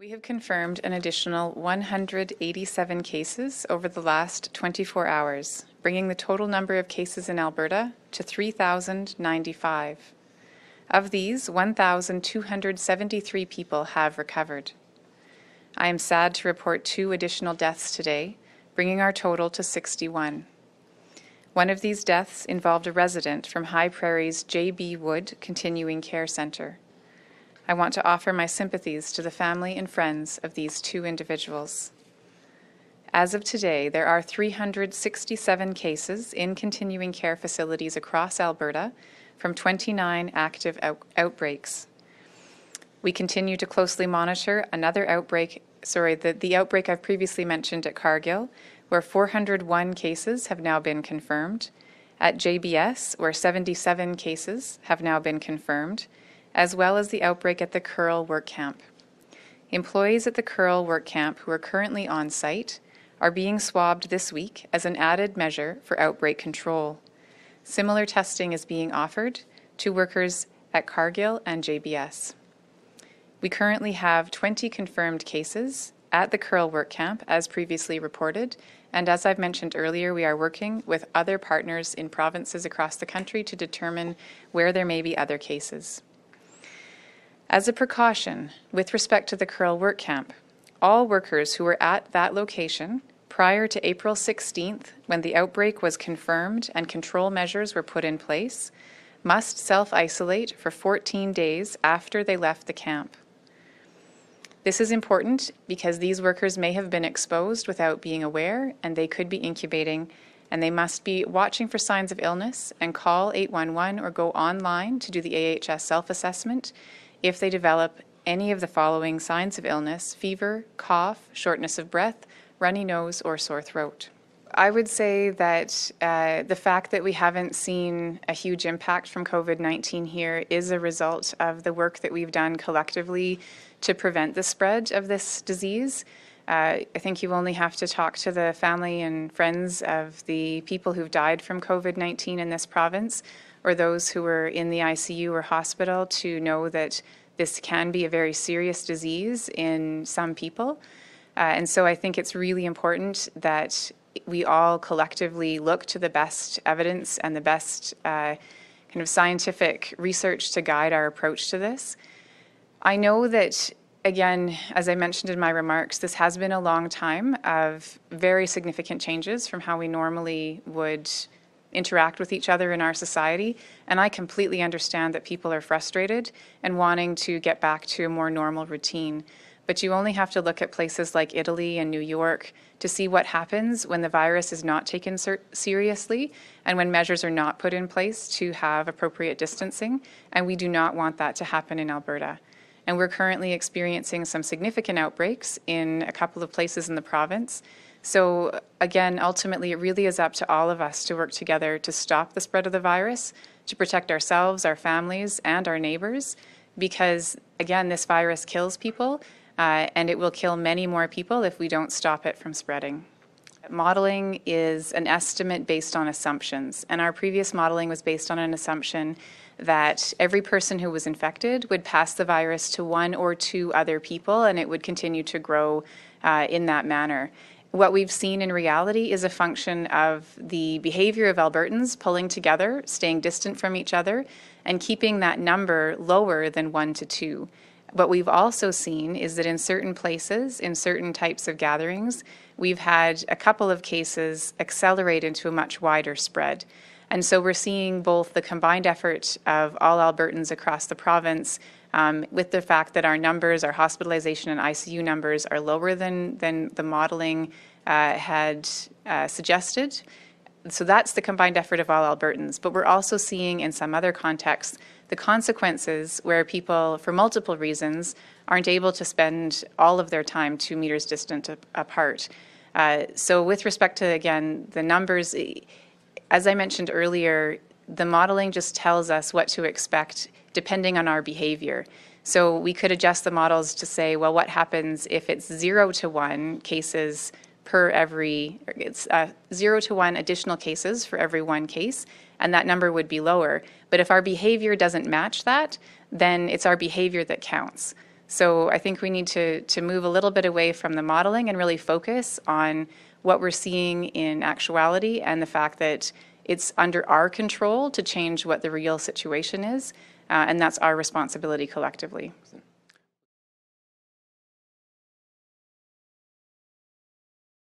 We have confirmed an additional 187 cases over the last 24 hours, bringing the total number of cases in Alberta to 3,095. Of these, 1,273 people have recovered. I am sad to report two additional deaths today, bringing our total to 61. One of these deaths involved a resident from High Prairie's J.B. Wood Continuing Care Centre. I want to offer my sympathies to the family and friends of these two individuals. As of today, there are 367 cases in continuing care facilities across Alberta from 29 active out outbreaks. We continue to closely monitor another outbreak, sorry, the, the outbreak I've previously mentioned at Cargill, where 401 cases have now been confirmed, at JBS, where 77 cases have now been confirmed, as well as the outbreak at the Curl work camp. Employees at the Curl work camp who are currently on site are being swabbed this week as an added measure for outbreak control. Similar testing is being offered to workers at Cargill and JBS. We currently have 20 confirmed cases at the Curl Work Camp, as previously reported, and as I've mentioned earlier, we are working with other partners in provinces across the country to determine where there may be other cases. As a precaution, with respect to the Curl work camp, all workers who were at that location prior to April 16th, when the outbreak was confirmed and control measures were put in place, must self isolate for 14 days after they left the camp. This is important because these workers may have been exposed without being aware and they could be incubating, and they must be watching for signs of illness and call 811 or go online to do the AHS self assessment if they develop any of the following signs of illness fever, cough, shortness of breath, runny nose, or sore throat. I would say that uh, the fact that we haven't seen a huge impact from COVID 19 here is a result of the work that we've done collectively to prevent the spread of this disease. Uh, I think you only have to talk to the family and friends of the people who've died from COVID 19 in this province or those who were in the ICU or hospital to know that this can be a very serious disease in some people. Uh, and so I think it's really important that we all collectively look to the best evidence and the best uh, kind of scientific research to guide our approach to this. I know that again, as I mentioned in my remarks, this has been a long time of very significant changes from how we normally would interact with each other in our society. And I completely understand that people are frustrated and wanting to get back to a more normal routine. But you only have to look at places like Italy and New York to see what happens when the virus is not taken ser seriously and when measures are not put in place to have appropriate distancing. And we do not want that to happen in Alberta. And we're currently experiencing some significant outbreaks in a couple of places in the province. So, again, ultimately, it really is up to all of us to work together to stop the spread of the virus, to protect ourselves, our families, and our neighbors, because, again, this virus kills people, uh, and it will kill many more people if we don't stop it from spreading modeling is an estimate based on assumptions. And our previous modeling was based on an assumption that every person who was infected would pass the virus to one or two other people and it would continue to grow uh, in that manner. What we've seen in reality is a function of the behavior of Albertans pulling together, staying distant from each other, and keeping that number lower than one to two what we've also seen is that in certain places, in certain types of gatherings, we've had a couple of cases accelerate into a much wider spread. And so we're seeing both the combined effort of all Albertans across the province um, with the fact that our numbers, our hospitalization and ICU numbers, are lower than, than the modeling uh, had uh, suggested so that's the combined effort of all Albertans. But we're also seeing in some other contexts the consequences where people, for multiple reasons, aren't able to spend all of their time two meters distant apart. Uh, so, with respect to again the numbers, as I mentioned earlier, the modeling just tells us what to expect depending on our behavior. So, we could adjust the models to say, well, what happens if it's zero to one cases per every, it's uh, zero to one additional cases for every one case, and that number would be lower. But if our behavior doesn't match that, then it's our behavior that counts. So I think we need to, to move a little bit away from the modeling and really focus on what we're seeing in actuality and the fact that it's under our control to change what the real situation is, uh, and that's our responsibility collectively.